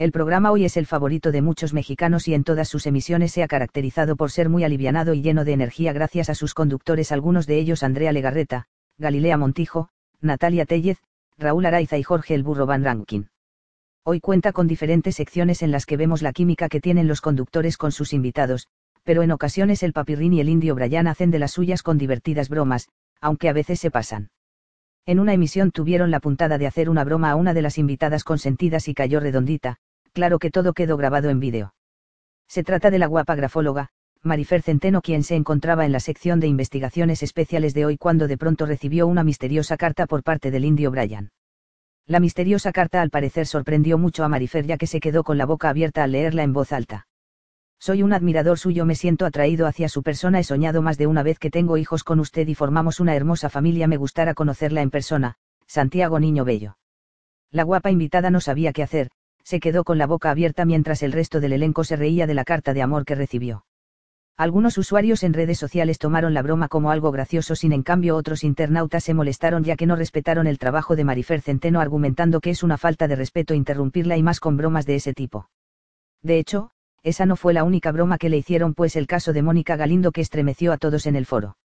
El programa hoy es el favorito de muchos mexicanos y en todas sus emisiones se ha caracterizado por ser muy alivianado y lleno de energía gracias a sus conductores, algunos de ellos Andrea Legarreta, Galilea Montijo, Natalia Tellez, Raúl Araiza y Jorge El Burro Van Rankin. Hoy cuenta con diferentes secciones en las que vemos la química que tienen los conductores con sus invitados, pero en ocasiones el papirrín y el indio Brian hacen de las suyas con divertidas bromas, aunque a veces se pasan. En una emisión tuvieron la puntada de hacer una broma a una de las invitadas consentidas y cayó redondita, claro que todo quedó grabado en vídeo. Se trata de la guapa grafóloga, Marifer Centeno quien se encontraba en la sección de investigaciones especiales de hoy cuando de pronto recibió una misteriosa carta por parte del indio Brian. La misteriosa carta al parecer sorprendió mucho a Marifer ya que se quedó con la boca abierta al leerla en voz alta. Soy un admirador suyo, me siento atraído hacia su persona, he soñado más de una vez que tengo hijos con usted y formamos una hermosa familia, me gustará conocerla en persona, Santiago Niño Bello. La guapa invitada no sabía qué hacer, se quedó con la boca abierta mientras el resto del elenco se reía de la carta de amor que recibió. Algunos usuarios en redes sociales tomaron la broma como algo gracioso, sin en cambio otros internautas se molestaron ya que no respetaron el trabajo de Marifer Centeno argumentando que es una falta de respeto interrumpirla y más con bromas de ese tipo. De hecho, esa no fue la única broma que le hicieron pues el caso de Mónica Galindo que estremeció a todos en el foro.